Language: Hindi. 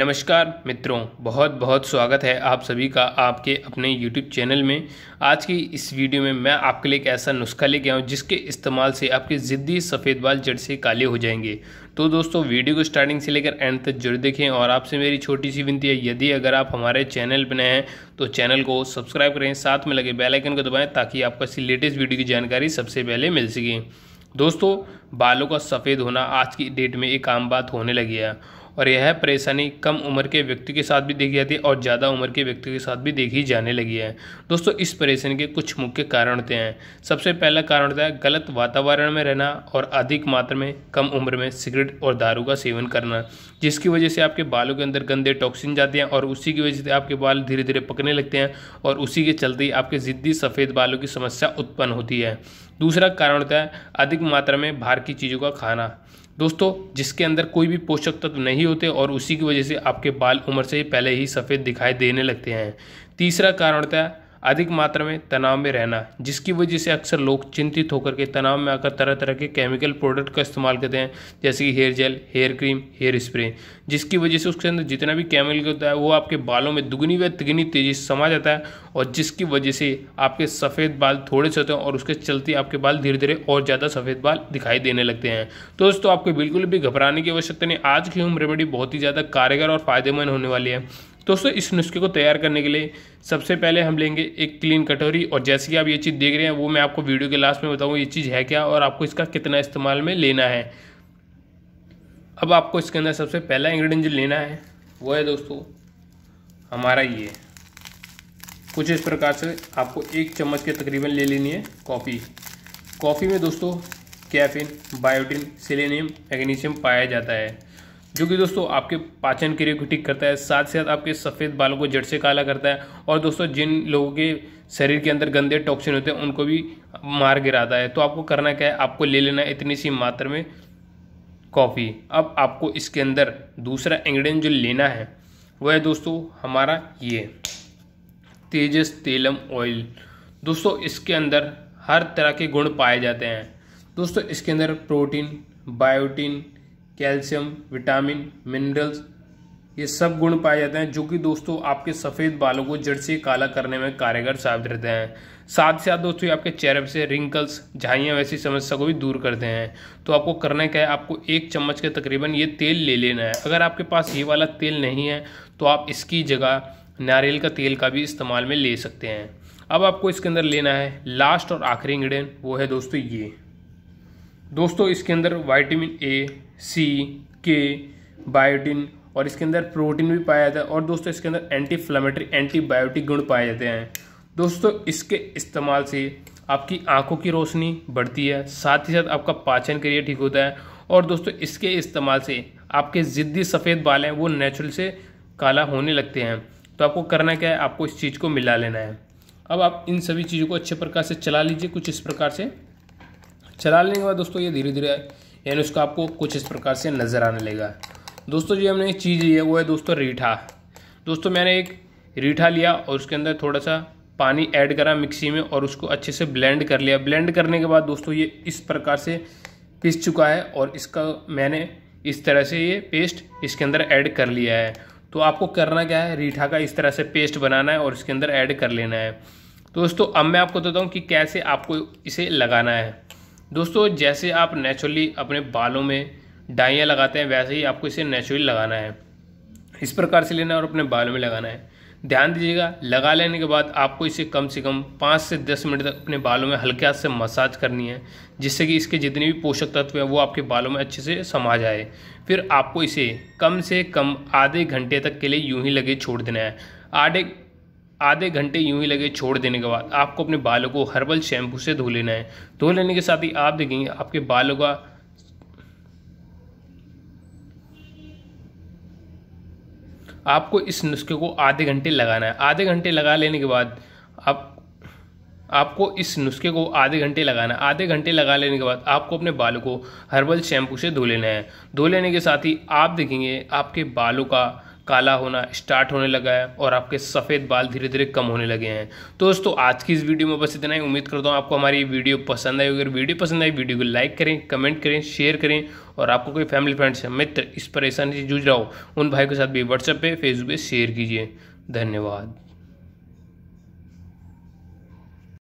नमस्कार मित्रों बहुत बहुत स्वागत है आप सभी का आपके अपने YouTube चैनल में आज की इस वीडियो में मैं आपके लिए एक ऐसा नुस्खा लेके आया हूँ जिसके इस्तेमाल से आपके ज़िद्दी सफ़ेद बाल जड़ से काले हो जाएंगे तो दोस्तों वीडियो को स्टार्टिंग से लेकर एंड तक जरूर देखें और आपसे मेरी छोटी सी विनती है यदि अगर आप हमारे चैनल पर नए हैं तो चैनल को सब्सक्राइब करें साथ में लगे बेलाइकन को दबाएँ ताकि आपको ऐसी लेटेस्ट वीडियो की जानकारी सबसे पहले मिल सके दोस्तों बालों का सफ़ेद होना आज की डेट में एक आम बात होने लगी है और यह परेशानी कम उम्र के व्यक्ति के साथ भी देखी जाती है और ज़्यादा उम्र के व्यक्ति के साथ भी देखी जाने लगी है दोस्तों इस परेशानी के कुछ मुख्य कारण होते हैं सबसे पहला कारण होता है गलत वातावरण में रहना और अधिक मात्रा में कम उम्र में सिगरेट और दारू का सेवन करना जिसकी वजह से आपके बालों के अंदर गंदे टॉक्सिन जाते हैं और उसी की वजह से आपके बाल धीरे धीरे पकने लगते हैं और उसी के चलते आपके ज़िद्दी सफ़ेद बालों की समस्या उत्पन्न होती है दूसरा कारण होता है अधिक मात्रा में बाहर की चीज़ों का खाना दोस्तों जिसके अंदर कोई भी पोषक तत्व नहीं होते और उसी की वजह से आपके बाल उम्र से ही पहले ही सफ़ेद दिखाई देने लगते हैं तीसरा कारण था अधिक मात्रा में तनाव में रहना जिसकी वजह से अक्सर लोग चिंतित होकर के तनाव में आकर तरह तरह के केमिकल प्रोडक्ट का इस्तेमाल करते हैं जैसे कि hair gel hair cream hair spray जिसकी वजह से उसके अंदर जितना भी केमिकल होता है वो आपके बालों में दुगनी व तिगनी तेज़ी से समा जाता है और जिसकी वजह से आपके सफ़ेद बाल थोड़े से होते हैं और उसके चलते आपके बाल धीरे धीरे और ज़्यादा सफ़ेद बाल दिखाई देने लगते हैं तो दोस्तों आपको बिल्कुल भी घबराने की आवश्यकता नहीं आज की होम रेमेडी बहुत ही ज़्यादा कारगर और फायदेमंद होने वाली है दोस्तों इस नुस्खे को तैयार करने के लिए सबसे पहले हम लेंगे एक क्लीन कटोरी और जैसे कि आप ये चीज़ देख रहे हैं वो मैं आपको वीडियो के लास्ट में बताऊँगा ये चीज़ है क्या और आपको इसका कितना इस्तेमाल में लेना है अब आपको इसके अंदर सबसे पहला इंग्रेडिएंट जो लेना है वो है दोस्तों हमारा ये कुछ इस प्रकार से आपको एक चम्मच के तकरीबन ले लेनी है कॉफ़ी कॉफ़ी में दोस्तों कैफिन बायोटिन सिलेनियम मैग्नीशियम पाया जाता है जो कि दोस्तों आपके पाचन क्रिया को ठीक करता है साथ ही साथ आपके सफ़ेद बालों को जड़ से काला करता है और दोस्तों जिन लोगों के शरीर के अंदर गंदे टॉक्सिन होते हैं उनको भी मार गिराता है तो आपको करना क्या है आपको ले लेना है इतनी सी मात्रा में कॉफ़ी अब आपको इसके अंदर दूसरा इंग्रेडिएंट जो लेना है वह है दोस्तों हमारा ये तेजस तेलम ऑयल दोस्तों इसके अंदर हर तरह के गुण पाए जाते हैं दोस्तों इसके अंदर protein biotin calcium vitamin minerals ये सब गुण पाए जाते हैं जो कि दोस्तों आपके सफ़ेद बालों को जड़ से काला करने में कारगर साबित रहते हैं साथ ही साथ दोस्तों ये आपके चेहरे से रिंकल्स झाइयाँ वैसी समस्या को भी दूर करते हैं तो आपको करना क्या है आपको एक चम्मच के तकरीबन ये तेल ले लेना है अगर आपके पास ये वाला तेल नहीं है तो आप इसकी जगह नारियल का तेल का भी इस्तेमाल में ले सकते हैं अब आपको इसके अंदर लेना है लास्ट और आखिरी इंग्रेडिएंट वो है दोस्तों ये दोस्तों इसके अंदर वाइटामिन ए सी के बायोटिन और इसके अंदर प्रोटीन भी पाया जाता है और दोस्तों इसके अंदर एंटी फ्लामेटरी एंटीबायोटिक गुण पाए जाते हैं दोस्तों इसके इस्तेमाल से आपकी आंखों की रोशनी बढ़ती है साथ ही साथ आपका पाचन क्रिया ठीक होता है और दोस्तों इसके इस्तेमाल से आपके ज़िद्दी सफ़ेद बाल हैं वो नेचुरल से काला होने लगते हैं तो आपको करना क्या है आपको इस चीज़ को मिला लेना है अब आप इन सभी चीज़ों को अच्छे प्रकार से चला लीजिए कुछ इस प्रकार से चला लेने के बाद दोस्तों ये धीरे धीरे यानी उसका आपको कुछ इस प्रकार से नज़र आने लगेगा दोस्तों जो हमने एक चीज़ ली है वो है दोस्तों रीठा दोस्तों मैंने एक रीठा लिया और उसके अंदर थोड़ा सा पानी ऐड करा मिक्सी में और उसको अच्छे से ब्लेंड कर लिया ब्लेंड करने के बाद दोस्तों ये इस प्रकार से पिस चुका है और इसका मैंने इस तरह से ये पेस्ट इसके अंदर ऐड कर लिया है तो आपको करना क्या है रीठा का इस तरह से पेस्ट बनाना है और इसके अंदर ऐड कर लेना है दोस्तों अब मैं आपको बताता हूँ कि कैसे आपको इसे लगाना है दोस्तों जैसे आप नेचुरली अपने बालों में डाइयाँ लगाते हैं वैसे ही आपको इसे नेचुरली लगाना है इस प्रकार से लेना है और अपने बालों में लगाना है ध्यान दीजिएगा लगा लेने के बाद आपको इसे कम से कम पाँच से दस मिनट तक अपने बालों में हल्के हाथ से मसाज करनी है जिससे कि इसके जितने भी पोषक तत्व हैं वो आपके बालों में अच्छे से समा जाए फिर आपको इसे कम से कम आधे घंटे तक के लिए यूं ही लगे छोड़ देना है आधे आधे घंटे यूं ही लगे छोड़ देने के बाद आपको अपने बालों को हर्बल शैम्पू से धो लेना है धो लेने के साथ ही आप देखेंगे आपके बालों का आपको इस नुस्खे को आधे घंटे लगाना है आधे घंटे लगा लेने के बाद आप आपको इस नुस्खे को आधे घंटे लगाना है आधे घंटे लगा लेने के बाद आपको अपने बालों को हर्बल शैम्पू से धो लेना है धो लेने के साथ ही आप देखेंगे आपके बालों का काला होना स्टार्ट होने लगा है और आपके सफ़ेद बाल धीरे धीरे कम होने लगे हैं तो दोस्तों आज की इस वीडियो में बस इतना ही उम्मीद करता हूँ आपको हमारी वीडियो पसंद आई अगर वीडियो पसंद आई वीडियो को लाइक करें कमेंट करें शेयर करें और आपको कोई फैमिली फ्रेंड्स या मित्र इस परेशानी से जूझ रहा हो उन भाई के साथ भी व्हाट्सएप पे फेसबुक पर शेयर कीजिए धन्यवाद